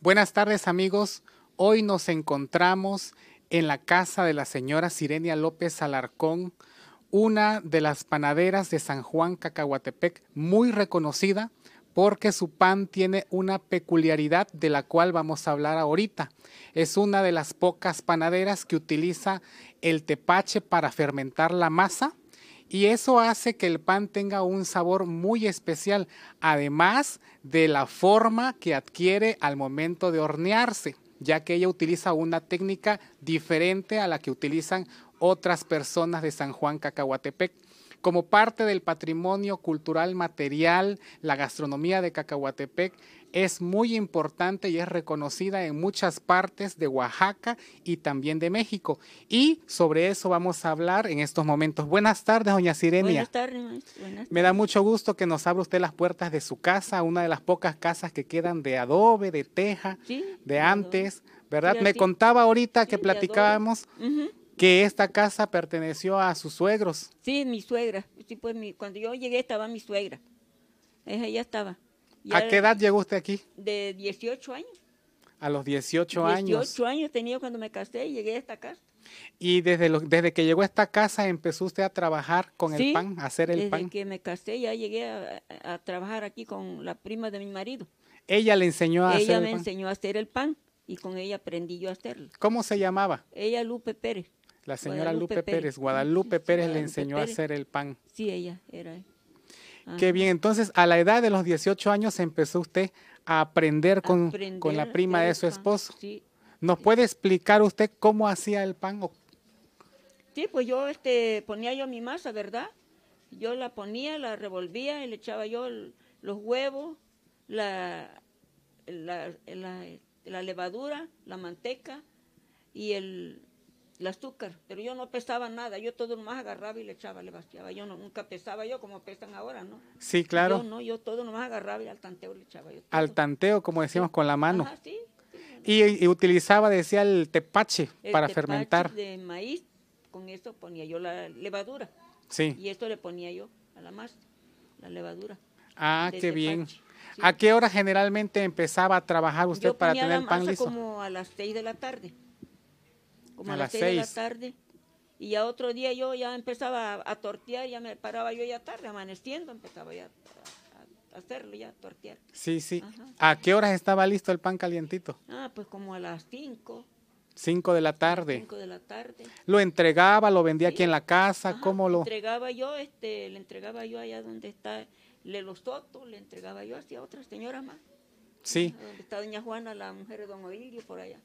Buenas tardes amigos, hoy nos encontramos en la casa de la señora Sirenia López Alarcón, una de las panaderas de San Juan Cacahuatepec, muy reconocida porque su pan tiene una peculiaridad de la cual vamos a hablar ahorita. Es una de las pocas panaderas que utiliza el tepache para fermentar la masa y eso hace que el pan tenga un sabor muy especial, además de la forma que adquiere al momento de hornearse, ya que ella utiliza una técnica diferente a la que utilizan otras personas de San Juan Cacahuatepec. Como parte del patrimonio cultural material, la gastronomía de Cacahuatepec es muy importante y es reconocida en muchas partes de Oaxaca y también de México. Y sobre eso vamos a hablar en estos momentos. Buenas tardes, doña Sirenia. Buenas tardes. Buenas Me da mucho gusto que nos abra usted las puertas de su casa, una de las pocas casas que quedan de adobe, de teja, de antes, ¿verdad? Me contaba ahorita que platicábamos que esta casa perteneció a sus suegros. Sí, mi suegra. Sí, pues cuando yo llegué estaba mi suegra. Ella estaba. ¿A qué edad llegó usted aquí? De 18 años. A los 18, años. 18 años tenía cuando me casé y llegué a esta casa. Y desde, desde que llegó a esta casa empezó usted a trabajar con el pan, a hacer el pan. Desde que me casé ya llegué a, trabajar aquí con la prima de mi marido. Ella le enseñó a hacer el pan. Ella me enseñó a hacer el pan y con ella aprendí yo a hacerlo. ¿Cómo se llamaba? Ella Lupe Pérez. La señora Lupe Pérez. Guadalupe Pérez le enseñó a hacer el pan. Sí, ella era. Qué bien, entonces a la edad de los 18 años empezó usted a aprender con, la prima de su esposo. ¿Nos puede explicar usted cómo hacía el pan? Sí, pues yo este, ponía yo mi masa, ¿verdad? Yo la ponía, la revolvía y le echaba yo los huevos, la, levadura, la manteca y el, el azúcar, pero yo no pesaba nada, yo todo nomás agarraba y le echaba, le bastiaba yo no, nunca pesaba yo como pesan ahora, ¿no? Sí, claro. Yo no, yo todo nomás agarraba y al tanteo le echaba. Yo al tanteo, como decíamos, con la mano. sí, y, utilizaba, decía, el tepache para tepache fermentar. de maíz, con esto ponía yo la levadura. Sí. Y esto le ponía yo a la masa, la levadura. Ah, qué bien. ¿A qué hora generalmente empezaba a trabajar usted para tener la pan liso? como a las 6 de la tarde como a, las seis de la tarde. Y ya otro día yo ya empezaba a, tortear, ya me paraba yo ya tarde, amaneciendo, empezaba ya a, hacerlo, ya a tortear. Sí, sí. ¿A qué horas estaba listo el pan calientito? Ah, pues como a las cinco. Cinco de la tarde. 5 de la tarde. Lo entregaba, lo vendía aquí en la casa, ¿cómo lo...? entregaba yo, este, le entregaba yo allá donde está Lelo Soto, le entregaba yo hacia otra señora más. Sí. está doña Juana, la mujer de don por allá.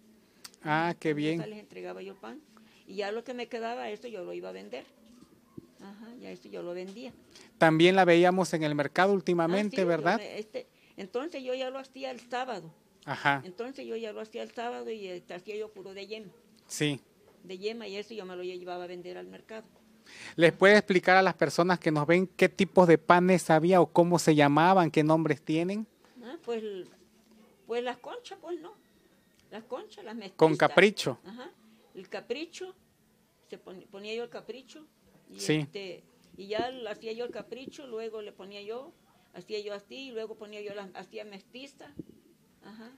Ah, qué bien. les entregaba yo pan y ya lo que me quedaba, esto yo lo iba a vender. Ajá, ya esto yo lo vendía. También la veíamos en el mercado ah, últimamente, ah, sí, ¿verdad? este, entonces yo ya lo hacía el sábado. Ajá. Entonces yo ya lo hacía el sábado y este, hacía yo puro de yema. Sí. De yema y eso yo me lo llevaba a vender al mercado. ¿Les puede explicar a las personas que nos ven qué tipos de panes había o cómo se llamaban, qué nombres tienen? Ah, pues, pues las conchas, pues no. Las conchas, las mestizas. Con capricho. Ajá. El capricho, se ponía, yo el capricho. Y sí. Este, y ya hacía yo el capricho, luego le ponía yo, hacía yo así, y luego ponía yo hacía mestizas. Ajá.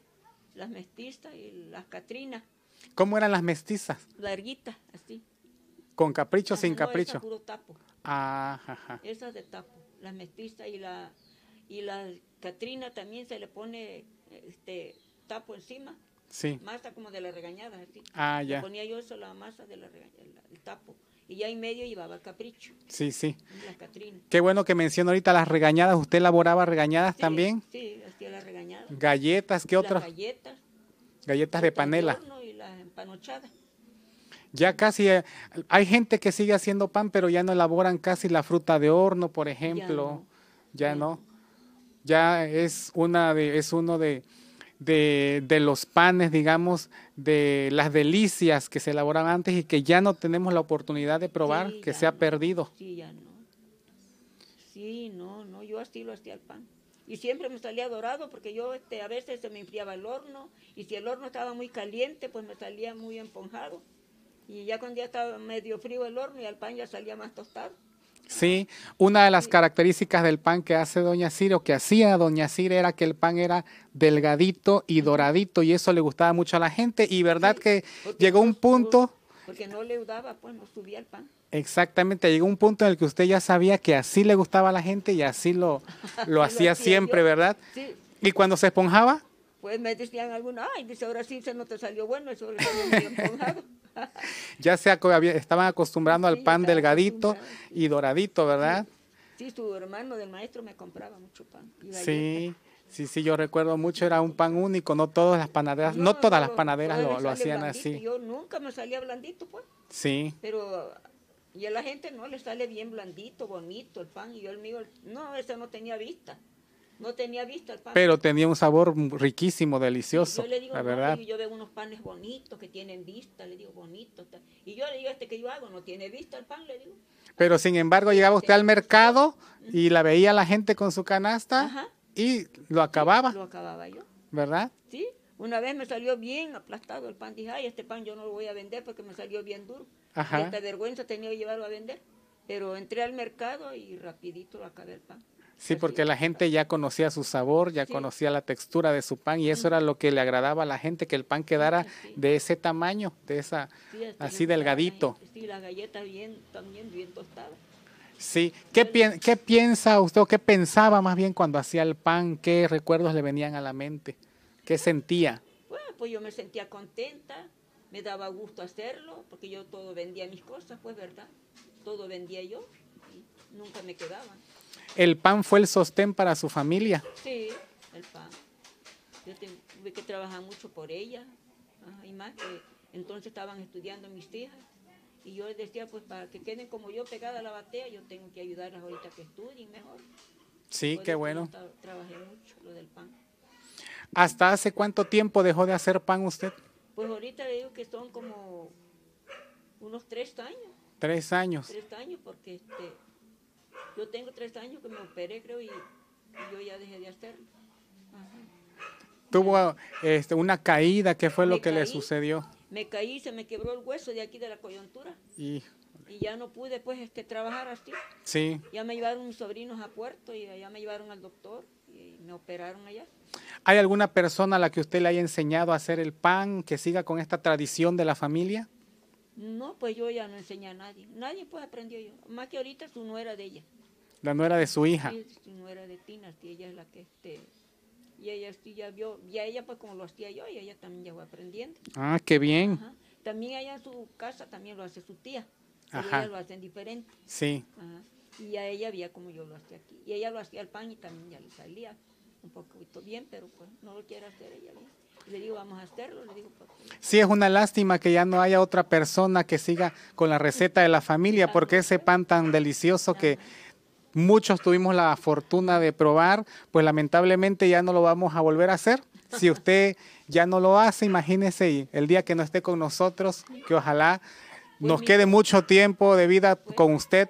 Las mestizas y las catrinas. ¿Cómo eran las mestizas? Larguitas, así. ¿Con capricho o sin capricho? puro tapo. Ah, ajá. Esas de tapo, las mestizas y la y la Catrina también se le pone este tapo encima Sí. Masa como de las regañadas Ah, ya. ponía yo eso, la masa de tapo. Y ya en medio llevaba el capricho. Sí, sí. Qué bueno que menciona ahorita las regañadas. ¿Usted elaboraba regañadas también? Sí, hacía las regañadas. Galletas, ¿qué otras? Galletas. Galletas de panela. Y las empanochadas. Ya casi eh, hay gente que sigue haciendo pan, pero ya no elaboran casi la fruta de horno, por ejemplo. Ya no. Ya, no. ya es una de es uno de de, los panes, digamos, de las delicias que se elaboraban antes y que ya no tenemos la oportunidad de probar, que se ha perdido. Sí, ya no. Sí, no, no, yo así lo hacía el pan. Y siempre me salía dorado porque yo este, a veces se me enfriaba el horno y si el horno estaba muy caliente, pues me salía muy emponjado. Y ya cuando ya estaba medio frío el horno y el pan ya salía más tostado. Sí, una de las características del pan que hace Doña Ciro, que hacía Doña Ciro, era que el pan era delgadito y doradito y eso le gustaba mucho a la gente y verdad que llegó un punto... Porque no le daba, pues no subía el pan. Exactamente, llegó un punto en el que usted ya sabía que así le gustaba a la gente y así lo, lo hacía siempre, ¿verdad? Sí. Y cuando se esponjaba... Pues me decían algunos, ay, dice, ahora sí se no te salió bueno, eso le lo esponjado ya sea que estaban acostumbrando al pan delgadito y doradito, ¿verdad? Sí, su hermano del maestro me compraba mucho pan. sí, sí, sí, yo recuerdo mucho, era un pan único, no todas las panaderas, no, todas las panaderas lo, hacían así. Yo nunca me salía blandito, pues. Sí. Pero y a la gente no le sale bien blandito, bonito el pan, y yo el mío, no, eso no tenía vista. No tenía vista el pan. Pero tenía un sabor riquísimo, delicioso. yo le digo, la Yo veo unos panes bonitos que tienen vista, le digo, bonito. Y yo le digo, este que yo hago no tiene vista el pan, le digo. Pero sin embargo, llegaba usted al mercado y la veía la gente con su canasta y lo acababa. lo acababa yo. ¿Verdad? Sí. Una vez me salió bien aplastado el pan. Dije, ay, este pan yo no lo voy a vender porque me salió bien duro. Ajá. Esta vergüenza tenía que llevarlo a vender. Pero entré al mercado y rapidito lo acabé el pan. Sí, porque la gente ya conocía su sabor, ya conocía la textura de su pan y eso era lo que le agradaba a la gente, que el pan quedara de ese tamaño, de esa, así delgadito. Sí, la galleta también bien tostada. Sí, ¿Qué, piensa usted o qué pensaba más bien cuando hacía el pan? ¿Qué recuerdos le venían a la mente? ¿Qué sentía? pues yo me sentía contenta, me daba gusto hacerlo, porque yo todo vendía mis cosas, pues verdad, todo vendía yo, y nunca me quedaba. El pan fue el sostén para su familia. Sí, el pan. Yo tuve que trabajar mucho por ella. y más que entonces estaban estudiando mis hijas. Y yo les decía, pues para que queden como yo pegada a la batea, yo tengo que ayudarlas ahorita que estudien mejor. Sí, qué bueno. Trabajé mucho lo del pan. ¿Hasta hace cuánto tiempo dejó de hacer pan usted? Pues ahorita le digo que son como unos tres años. Tres años. Tres años porque este, yo tengo tres años que me operé, creo, y, yo ya dejé de hacerlo. Tuvo este, una caída, ¿qué fue lo que le sucedió? Me caí, se me quebró el hueso de aquí de la coyuntura. Y, ya no pude pues este, trabajar así. Sí. Ya me llevaron mis sobrinos a Puerto y allá me llevaron al doctor y me operaron allá. ¿Hay alguna persona a la que usted le haya enseñado a hacer el pan, que siga con esta tradición de la familia? No, pues yo ya no enseñé a nadie. Nadie pues aprendió yo. Más que ahorita su nuera de ella. La nuera de su hija. Sí, nuera de Tina, tía, ella es la que este, y ella sí ya vio, y a ella pues como lo hacía yo, y ella también ya fue aprendiendo. Ah, qué bien. También allá en su casa también lo hace su tía. Ajá. lo hacen diferente. Sí. Y a ella veía como yo lo hacía aquí. Y ella lo hacía el pan y también ya le salía un poquito bien, pero pues no lo quiere hacer ella le digo, vamos a hacerlo. Le digo, sí, es una lástima que ya no haya otra persona que siga con la receta de la familia, porque ese pan tan delicioso que muchos tuvimos la fortuna de probar, pues lamentablemente ya no lo vamos a volver a hacer. Si usted ya no lo hace, imagínese el día que no esté con nosotros, que ojalá pues nos quede mucho tiempo de vida con usted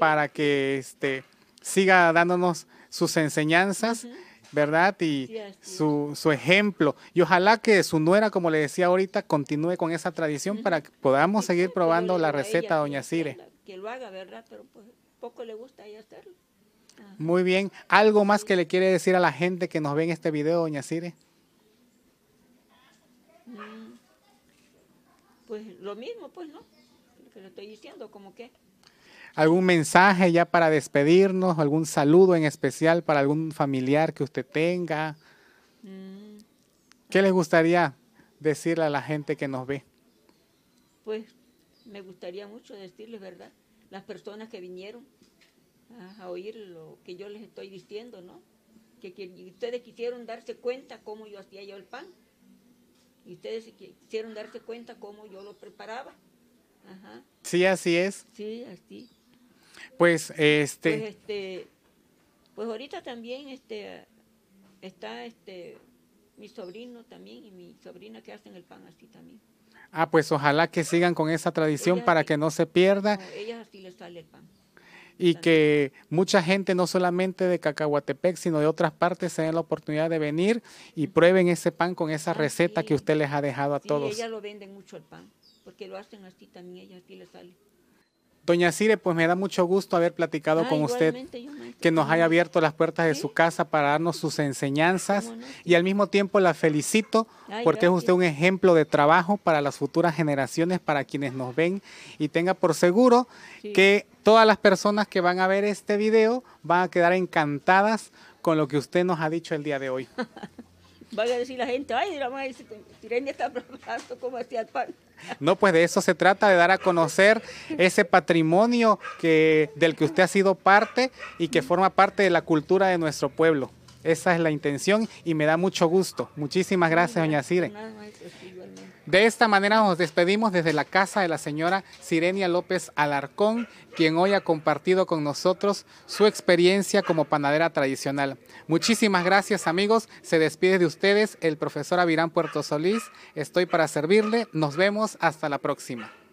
para que este, siga dándonos sus enseñanzas. ¿verdad? Y su, su, ejemplo. Y ojalá que su nuera, como le decía ahorita, continúe con esa tradición para que podamos seguir probando la receta, doña Cire que lo haga, ¿verdad? Pero pues poco le gusta ahí hacerlo. Ah. Muy bien. ¿Algo más que le quiere decir a la gente que nos ve en este video, doña Cire? Mm, pues lo mismo, pues, ¿no? Lo que le estoy diciendo, como que... ¿Algún mensaje ya para despedirnos? ¿Algún saludo en especial para algún familiar que usted tenga? Mm. ¿Qué le gustaría decirle a la gente que nos ve? Pues me gustaría mucho decirles, ¿verdad? Las personas que vinieron a, oír lo que yo les estoy diciendo, ¿no? Que, ustedes quisieron darse cuenta cómo yo hacía yo el pan. Y ustedes quisieron darse cuenta cómo yo lo preparaba. Sí, así es. Sí, así. Pues este... pues este... Pues ahorita también este, está este, mi sobrino también y mi sobrina que hacen el pan así también. Ah, pues ojalá que sigan con esa tradición para que no se pierda. Y que mucha gente, no solamente de Cacahuatepec, sino de otras partes, se den la oportunidad de venir y prueben ese pan con esa ah, receta que usted les ha dejado a todos. lo venden mucho el pan, porque lo hacen así también, así sale. Doña Cire, pues me da mucho gusto haber platicado ah, con usted, que nos haya abierto las puertas de su casa para darnos sus enseñanzas y al mismo tiempo la felicito porque es usted un ejemplo de trabajo para las futuras generaciones, para quienes nos ven y tenga por seguro que todas las personas que van a ver este video van a quedar encantadas con lo que usted nos ha dicho el día de hoy. Vaya a decir la gente, ay, la madre, está como hacía pan. No, pues de eso se trata, de dar a conocer ese patrimonio que, del que usted ha sido parte y que forma parte de la cultura de nuestro pueblo. Esa es la intención y me da mucho gusto. Muchísimas gracias, doña Cire. De esta manera nos despedimos desde la casa de la señora Sirenia López Alarcón, quien hoy ha compartido con nosotros su experiencia como panadera tradicional. Muchísimas gracias amigos, se despide de ustedes el profesor Avirán Puerto Solís, estoy para servirle, nos vemos hasta la próxima.